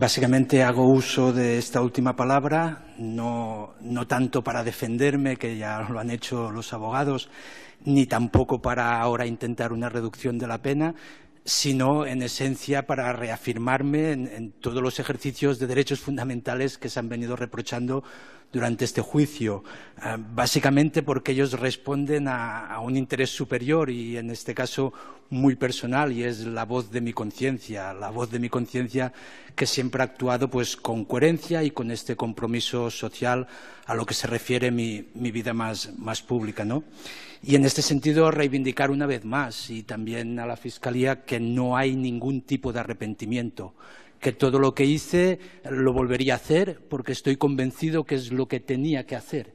Básicamente hago uso de esta última palabra, no, no, tanto para defenderme, que ya lo han hecho los abogados, ni tampoco para ahora intentar una reducción de la pena, sino en esencia para reafirmarme en, en todos los ejercicios de derechos fundamentales que se han venido reprochando durante este juicio, eh, básicamente porque ellos responden a, un interés superior y en este caso muy personal y es la voz de mi conciencia, la voz de mi conciencia que siempre ha actuado pues con coherencia y con este compromiso social a lo que se refiere mi, vida más, pública, Y en este sentido reivindicar una vez más y también a la Fiscalía que no hay ningún tipo de arrepentimiento que todo lo que hice lo volvería a hacer porque estoy convencido que es lo que tenía que hacer.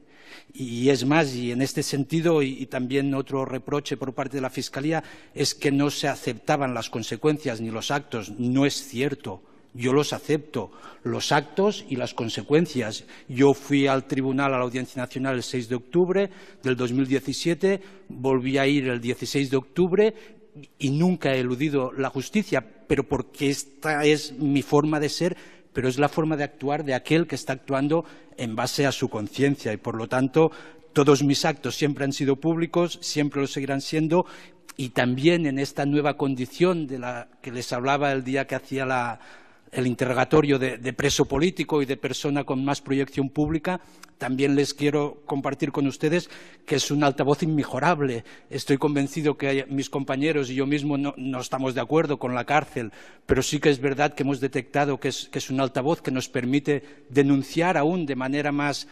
Y es más, y en este sentido, y, también otro reproche por parte de la Fiscalía, es que no se aceptaban las consecuencias ni los actos. No es cierto. Yo los acepto, los actos y las consecuencias. Yo fui al tribunal, a la Audiencia Nacional, el 6 de octubre del 2017, volví a ir el 16 de octubre y nunca he eludido la justicia, pero porque esta es mi forma de ser, pero es la forma de actuar de aquel que está actuando en base a su conciencia y, por lo tanto, todos mis actos siempre han sido públicos, siempre lo seguirán siendo y también en esta nueva condición de la que les hablaba el día que hacía la, el interrogatorio de, preso político y de persona con más proyección pública, también les quiero compartir con ustedes que es un altavoz inmejorable. Estoy convencido que mis compañeros y yo mismo no, estamos de acuerdo con la cárcel, pero sí que es verdad que hemos detectado que es, que es un altavoz que nos permite denunciar aún de manera más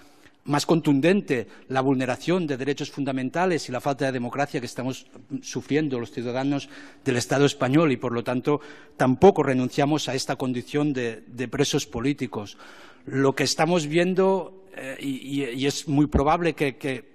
más contundente la vulneración de derechos fundamentales y la falta de democracia que estamos sufriendo los ciudadanos del Estado español y, por lo tanto, tampoco renunciamos a esta condición de, presos políticos. Lo que estamos viendo, eh, y, es muy probable que,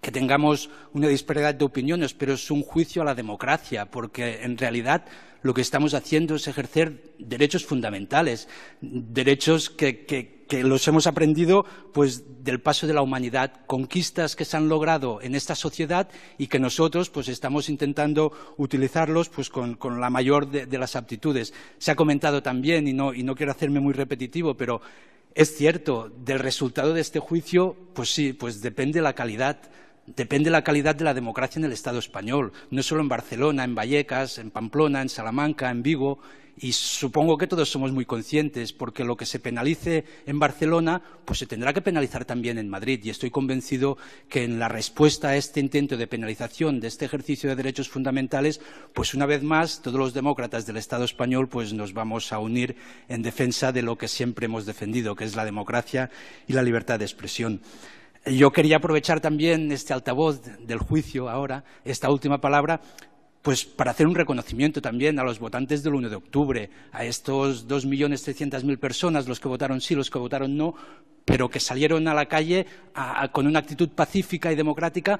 tengamos una disparidad de opiniones, pero es un juicio a la democracia, porque en realidad lo que estamos haciendo es ejercer derechos fundamentales, derechos que, que que los hemos aprendido pues, del paso de la humanidad, conquistas que se han logrado en esta sociedad y que nosotros pues, estamos intentando utilizarlos pues, con, la mayor de, las aptitudes. Se ha comentado también, y no, quiero hacerme muy repetitivo, pero es cierto, del resultado de este juicio, pues sí, pues depende la calidad depende la calidad de la democracia en el Estado español, no solo en Barcelona, en Vallecas, en Pamplona, en Salamanca, en Vigo, y supongo que todos somos muy conscientes, porque lo que se penalice en Barcelona, pues se tendrá que penalizar también en Madrid. Y estoy convencido que en la respuesta a este intento de penalización de este ejercicio de derechos fundamentales, pues una vez más todos los demócratas del Estado español pues nos vamos a unir en defensa de lo que siempre hemos defendido, que es la democracia y la libertad de expresión. Yo quería aprovechar también este altavoz del juicio ahora, esta última palabra, pues para hacer un reconocimiento también a los votantes del 1 de octubre, a estos 2.300.000 personas, los que votaron sí, los que votaron no, pero que salieron a la calle con una actitud pacífica y democrática,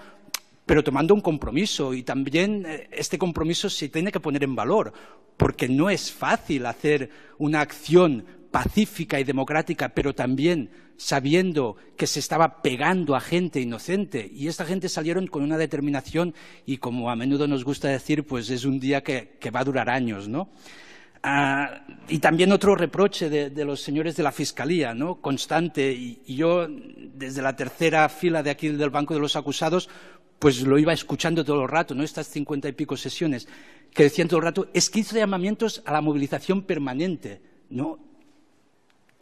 pero tomando un compromiso. Y también eh, este compromiso se tiene que poner en valor, porque no es fácil hacer una acción pacífica y democrática, pero también sabiendo que se estaba pegando a gente inocente. Y esta gente salieron con una determinación y, como a menudo nos gusta decir, pues es un día que, va a durar años, ¿no? Ah, y también otro reproche de, los señores de la Fiscalía, ¿no? Constante. Y, y yo, desde la tercera fila de aquí del Banco de los Acusados, pues lo iba escuchando todo el rato, ¿no? Estas cincuenta y pico sesiones, que decían todo el rato, es que hizo llamamientos a la movilización permanente, ¿no?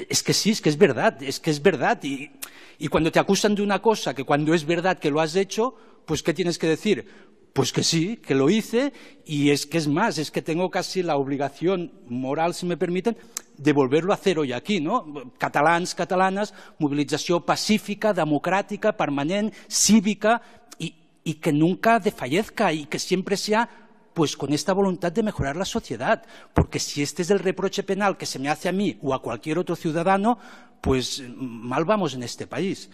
es que sí, es que es verdad, es que es verdad. Y, cuando te acusan de una cosa que cuando es verdad que lo has hecho, pues ¿qué tienes que decir? Pues que sí, que lo hice y es que es más, es que tengo casi la obligación moral, si me permiten, de volverlo a hacer hoy aquí, no? Catalans, catalanas, movilización pacífica, democrática, permanente, cívica y que nunca defallezca y que siempre sea pues con esta voluntad de mejorar la sociedad, porque si este es el reproche penal que se me hace a mí o a cualquier otro ciudadano, pues mm, mal vamos en este país.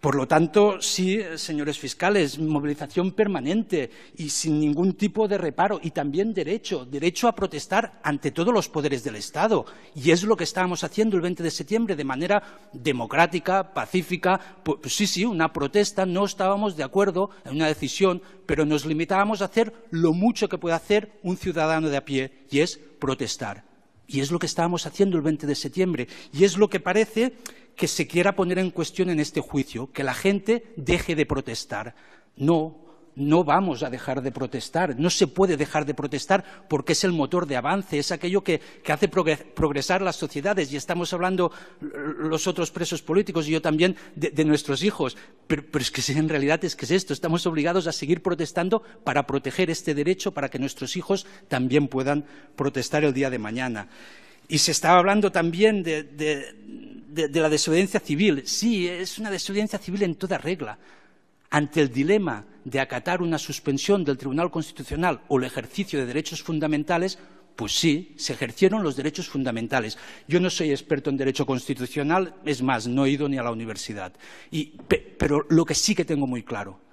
Por lo tanto, sí, señores fiscales, movilización permanente y sin ningún tipo de reparo y también derecho, derecho a protestar ante todos los poderes del Estado. Y es lo que estábamos haciendo el 20 de septiembre de manera democrática, pacífica. Pues, sí, sí, una protesta, no estábamos de acuerdo en una decisión, pero nos limitábamos a hacer lo mucho que puede hacer un ciudadano de a pie y es protestar. Y es lo que estábamos haciendo el 20 de septiembre. Y es lo que parece que se quiera poner en cuestión en este juicio, que la gente deje de protestar. No, no vamos a dejar de protestar, no se puede dejar de protestar porque es el motor de avance, es aquello que, hace progresar las sociedades y estamos hablando los otros presos políticos y yo también de, nuestros hijos, pero, pero, es que en realidad es que es esto, estamos obligados a seguir protestando para proteger este derecho, para que nuestros hijos también puedan protestar el día de mañana. Y se estaba hablando también de, de, la desobediencia civil. Sí, es una desobediencia civil en toda regla. Ante el dilema de acatar una suspensión del Tribunal Constitucional o el ejercicio de derechos fundamentales, pues sí, se ejercieron los derechos fundamentales. Yo no soy experto en derecho constitucional, es más, no he ido ni a la universidad. Y, pero lo que sí que tengo muy claro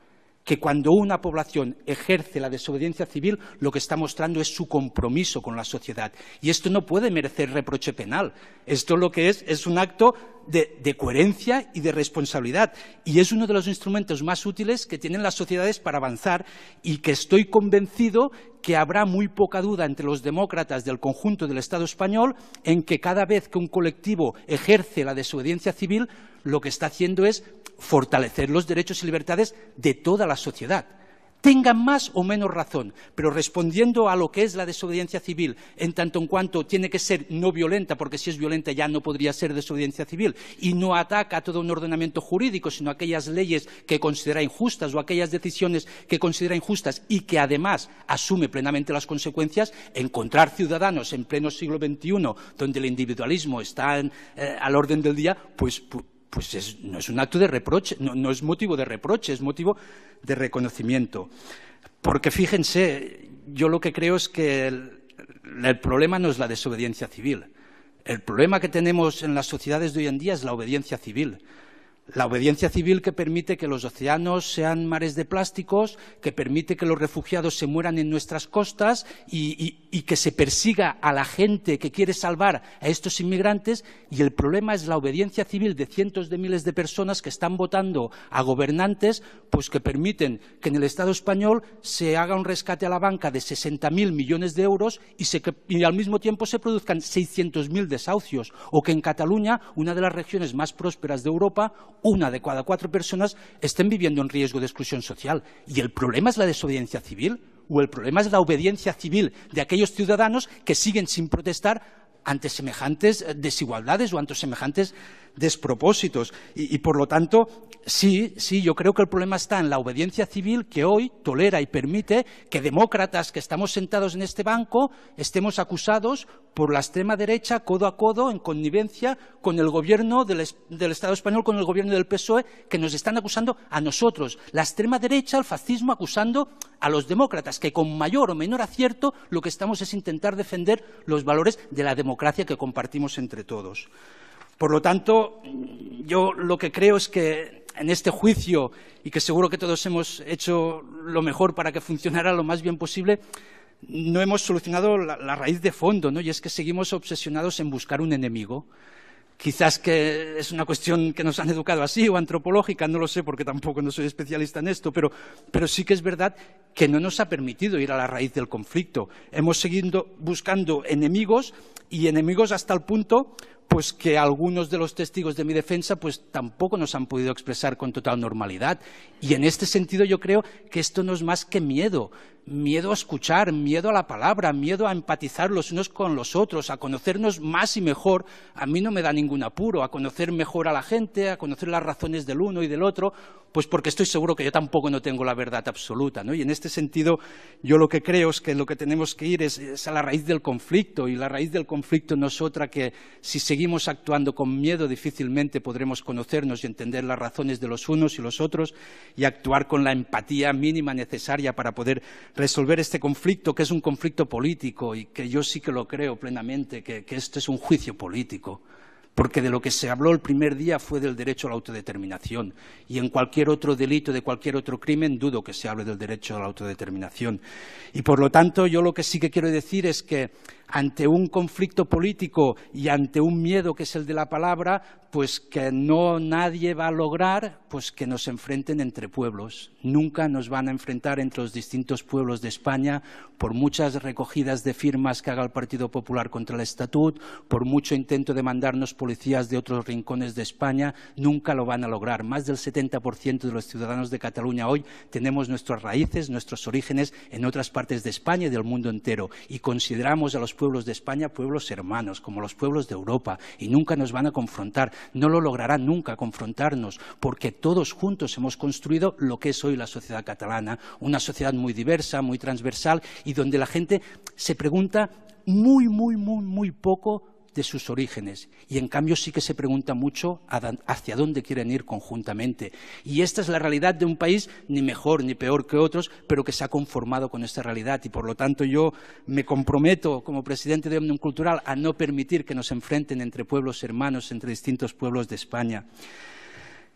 que cuando una población ejerce la desobediencia civil, lo que está mostrando es su compromiso con la sociedad. Y esto no puede merecer reproche penal. Esto lo que es es un acto de, de, coherencia y de responsabilidad. Y es uno de los instrumentos más útiles que tienen las sociedades para avanzar y que estoy convencido que habrá muy poca duda entre los demócratas del conjunto del Estado español en que cada vez que un colectivo ejerce la desobediencia civil, lo que está haciendo es fortalecer los derechos y libertades de toda la sociedad tengan más o menos razón, pero respondiendo a lo que es la desobediencia civil, en tanto en cuanto tiene que ser no violenta, porque si es violenta ya no podría ser desobediencia civil, y no ataca a todo un ordenamiento jurídico, sino a aquellas leyes que considera injustas o aquellas decisiones que considera injustas y que además asume plenamente las consecuencias, encontrar ciudadanos en pleno siglo XXI, donde el individualismo está eh, al orden del día, pues pues no es un acto de reproche, no, es motivo de reproche, es motivo de reconocimiento. Porque fíjense, yo lo que creo es que el problema no es la desobediencia civil. El problema que tenemos en las sociedades de hoy en día es la obediencia civil la obediencia civil que permite que los océanos sean mares de plásticos, que permite que los refugiados se mueran en nuestras costas y, que se persiga a la gente que quiere salvar a estos inmigrantes. Y el problema es la obediencia civil de cientos de miles de personas que están votando a gobernantes, pues que permiten que en el Estado español se haga un rescate a la banca de 60.000 millones de euros y, y al mismo tiempo se produzcan 600.000 desahucios, o que en Cataluña, una de las regiones más prósperas de Europa, una de cada cuatro personas estén viviendo en riesgo de exclusión social. Y el problema es la desobediencia civil o el problema es la obediencia civil de aquellos ciudadanos que siguen sin protestar ante semejantes eh, desigualdades o ante semejantes despropósitos. Y, por lo tanto, sí, sí, yo creo que el problema está en la obediencia civil que hoy tolera y permite que demócratas que estamos sentados en este banco estemos acusados por la extrema derecha codo a codo en connivencia con el gobierno del, del Estado español, con el gobierno del PSOE, que nos están acusando a nosotros. La extrema derecha, el fascismo, acusando a los demócratas, que con mayor o menor acierto lo que estamos es intentar defender los valores de la democracia que compartimos entre todos. Por lo tanto, yo lo que creo es que en este juicio, y que seguro que todos hemos hecho lo mejor para que funcionara lo más bien posible, no hemos solucionado la, raíz de fondo, ¿no? Y es que seguimos obsesionados en buscar un enemigo. Quizás que es una cuestión que nos han educado así o antropológica, no lo sé porque tampoco no soy especialista en esto, pero sí que es verdad que no nos ha permitido ir a la raíz del conflicto. Hemos seguido buscando enemigos y enemigos hasta el punto pues que algunos de los testigos de mi defensa pues tampoco nos han podido expresar con total normalidad. Y en este sentido yo creo que esto no es más que miedo, miedo a escuchar, miedo a la palabra, miedo a empatizar los unos con los otros, a conocernos más y mejor, a mí no me da ningún apuro, a conocer mejor a la gente, a conocer las razones del uno y del otro, pues porque estoy seguro que yo tampoco no tengo la verdad absoluta. Y en este sentido, yo lo que creo es que lo que tenemos que ir es, es a la raíz del conflicto, y la raíz del conflicto no es otra que si seguimos actuando con miedo, difícilmente podremos conocernos y entender las razones de los unos y los otros, y actuar con la empatía mínima necesaria para poder resolver este conflicto, que es un conflicto político y que yo sí que lo creo plenamente, que, que este es un juicio político porque de lo que se habló el primer día fue del derecho a la autodeterminación y en cualquier otro delito, de cualquier otro crimen, dudo que se hable del derecho a la autodeterminación. Y por lo tanto, yo lo que sí que quiero decir es que ante un conflicto político y ante un miedo que es el de la palabra, pues que no nadie va a lograr pues que nos enfrenten entre pueblos. Nunca nos van a enfrentar entre los distintos pueblos de España por muchas recogidas de firmas que haga el Partido Popular contra el estatut, por mucho intento de mandarnos policías de otros rincones de España, nunca lo van a lograr. Más del 70% de los ciudadanos de Cataluña hoy tenemos nuestras raíces, nuestros orígenes en otras partes de España y del mundo entero y consideramos a los pueblos de España pueblos hermanos, como los pueblos de Europa, y nunca nos van a confrontar. No lo lograrán nunca confrontarnos, porque todos juntos hemos construido lo que es hoy la sociedad catalana, una sociedad muy diversa, muy transversal, y donde la gente se pregunta muy, muy, muy, muy poco de sus orígenes y en cambio sí que se pregunta mucho hacia dónde quieren ir conjuntamente. Y esta es la realidad de un país ni mejor ni peor que otros, pero que se ha conformado con esta realidad y por lo tanto yo me comprometo como presidente de Omnium Cultural a no permitir que nos enfrenten entre pueblos hermanos, entre distintos pueblos de España.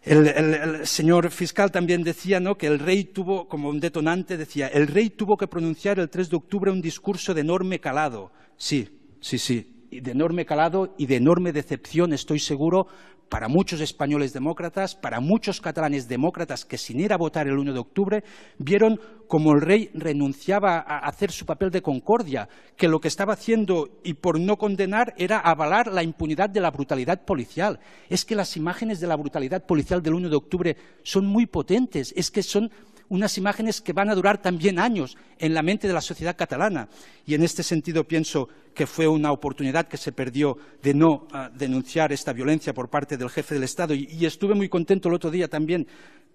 El, señor fiscal también decía ¿no? que el rey tuvo, como un detonante, decía, el rey tuvo que pronunciar el 3 de octubre un discurso de enorme calado. Sí, sí, sí, de enorme calado y de enorme decepción, estoy seguro, para muchos españoles demócratas, para muchos catalanes demócratas que sin ir a votar el 1 de octubre vieron como el rey renunciaba a hacer su papel de concordia, que lo que estaba haciendo y por no condenar era avalar la impunidad de la brutalidad policial. Es que las imágenes de la brutalidad policial del 1 de octubre son muy potentes, es que son unas imágenes que van a durar también años en la mente de la sociedad catalana. Y en este sentido pienso que fue una oportunidad que se perdió de no ah, denunciar esta violencia por parte del jefe del Estado. Y, estuve muy contento el otro día también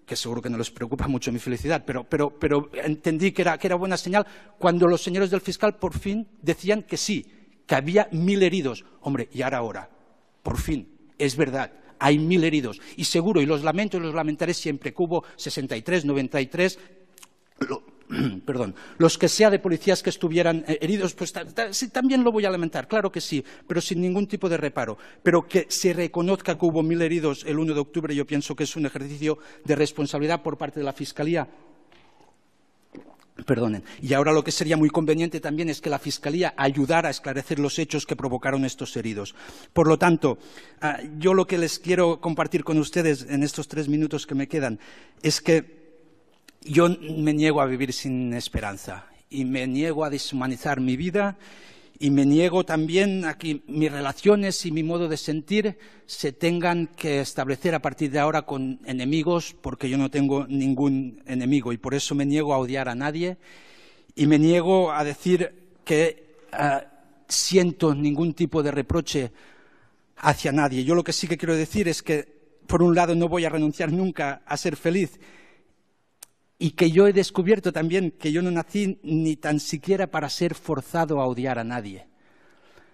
que seguro que no les preocupa mucho mi felicidad, pero, pero, pero entendí que era, que era buena señal cuando los señores del fiscal por fin decían que sí, que había mil heridos. Hombre, y ahora, ahora, por fin, es verdad hay mil heridos. Y seguro, y los lamento y los lamentaré siempre, que hubo 63, 93, tres. perdón, los que sea de policías que estuvieran eh, heridos, pues también lo voy a lamentar, claro que sí, pero sin ningún tipo de reparo. Pero que se reconozca que hubo mil heridos el 1 de octubre, yo pienso que es un ejercicio de responsabilidad por parte de la Fiscalía Perdonen. Y ahora lo que sería muy conveniente también es que la Fiscalía ayudara a esclarecer los hechos que provocaron estos heridos. Por lo tanto, ah, yo lo que les quiero compartir con ustedes en estos tres minutos que me quedan es que yo me niego a vivir sin esperanza y me niego a deshumanizar mi vida y me niego también a que mis relaciones y mi modo de sentir se tengan que establecer a partir de ahora con enemigos, porque yo no tengo ningún enemigo y por eso me niego a odiar a nadie y me niego a decir que ah, siento ningún tipo de reproche hacia nadie. Yo lo que sí que quiero decir es que, por un lado, no voy a renunciar nunca a ser feliz y que yo he descubierto también que yo no nací ni tan siquiera para ser forzado a odiar a nadie.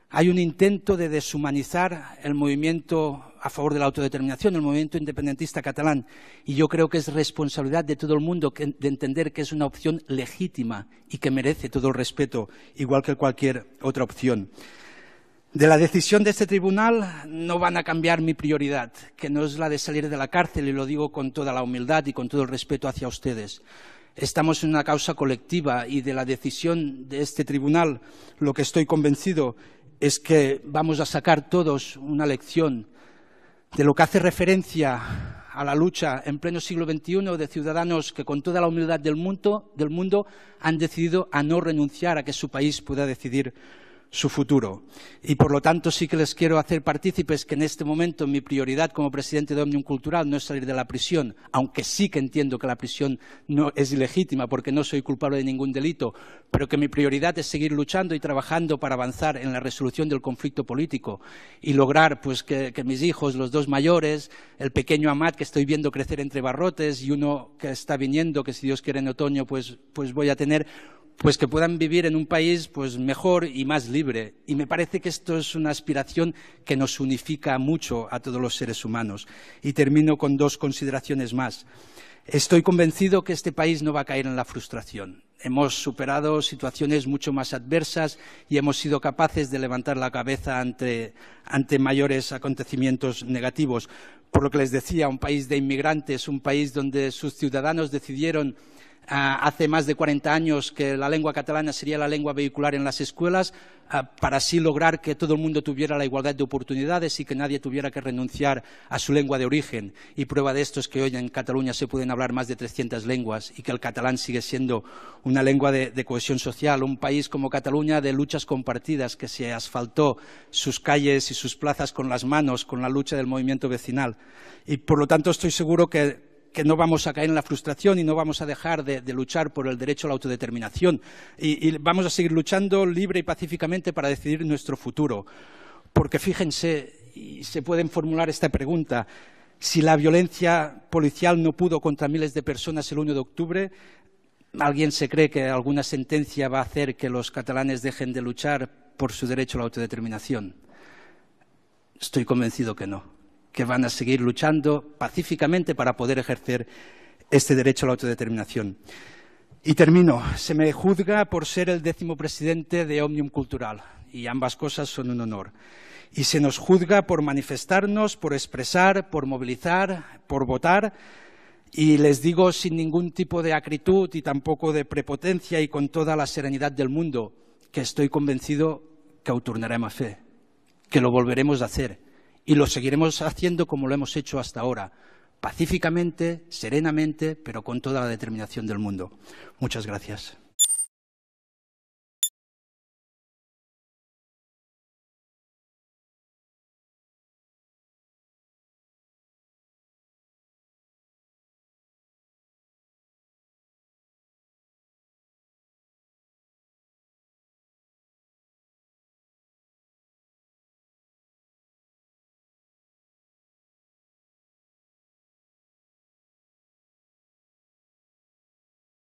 Hay un intento de deshumanizar el movimiento a favor de la autodeterminación, el movimiento independentista catalán, y yo creo que es responsabilidad de todo el mundo de entender que es una opción legítima y que merece todo el respeto, igual que cualquier otra opción de la decisión de este tribunal no van a cambiar mi prioridad, que no es la de salir de la cárcel, y lo digo con toda la humildad y con todo el respeto hacia ustedes. Estamos en una causa colectiva y de la decisión de este tribunal lo que estoy convencido es que vamos a sacar todos una lección de lo que hace referencia a la lucha en pleno siglo XXI de ciudadanos que con toda la humildad del mundo, del mundo han decidido a no renunciar a que su país pueda decidir su futuro. Y por lo tanto sí que les quiero hacer partícipes que en este momento mi prioridad como presidente de Omnium Cultural no es salir de la prisión, aunque sí que entiendo que la prisión no es ilegítima porque no soy culpable de ningún delito, pero que mi prioridad es seguir luchando y trabajando para avanzar en la resolución del conflicto político y lograr pues, que, mis hijos, los dos mayores, el pequeño Amat que estoy viendo crecer entre barrotes y uno que está viniendo, que si Dios quiere en otoño pues, pues voy a tener pues que puedan vivir en un país pues mejor y más libre. Y me parece que esto es una aspiración que nos unifica mucho a todos los seres humanos. Y termino con dos consideraciones más. Estoy convencido que este país no va a caer en la frustración. Hemos superado situaciones mucho más adversas y hemos sido capaces de levantar la cabeza ante, ante, mayores acontecimientos negativos. Por lo que les decía, un país de inmigrantes, un país donde sus ciudadanos decidieron Ah, hace más de 40 años que la lengua catalana sería la lengua vehicular en las escuelas ah, para así lograr que todo el mundo tuviera la igualdad de oportunidades y que nadie tuviera que renunciar a su lengua de origen. Y prueba de esto es que hoy en Cataluña se pueden hablar más de 300 lenguas y que el catalán sigue siendo una lengua de, de cohesión social. Un país como Cataluña de luchas compartidas que se asfaltó sus calles y sus plazas con las manos, con la lucha del movimiento vecinal. Y por lo tanto estoy seguro que que no vamos a caer en la frustración y no vamos a dejar de, luchar por el derecho a la autodeterminación. Y, vamos a seguir luchando libre y pacíficamente para decidir nuestro futuro. Porque fíjense, y se pueden formular esta pregunta, si la violencia policial no pudo contra miles de personas el 1 de octubre, ¿alguien se cree que alguna sentencia va a hacer que los catalanes dejen de luchar por su derecho a la autodeterminación? Estoy convencido que no que van a seguir luchando pacíficamente para poder ejercer este derecho a la autodeterminación. Y termino. Se me juzga por ser el décimo presidente de Omnium Cultural y ambas cosas son un honor. Y se nos juzga por manifestarnos, por expresar, por movilizar, por votar. Y les digo sin ningún tipo de acritud y tampoco de prepotencia y con toda la serenidad del mundo que estoy convencido que auturnaremos a fe, que lo volveremos a hacer y lo seguiremos haciendo como lo hemos hecho hasta ahora, pacíficamente, serenamente, pero con toda la determinación del mundo. Muchas gracias.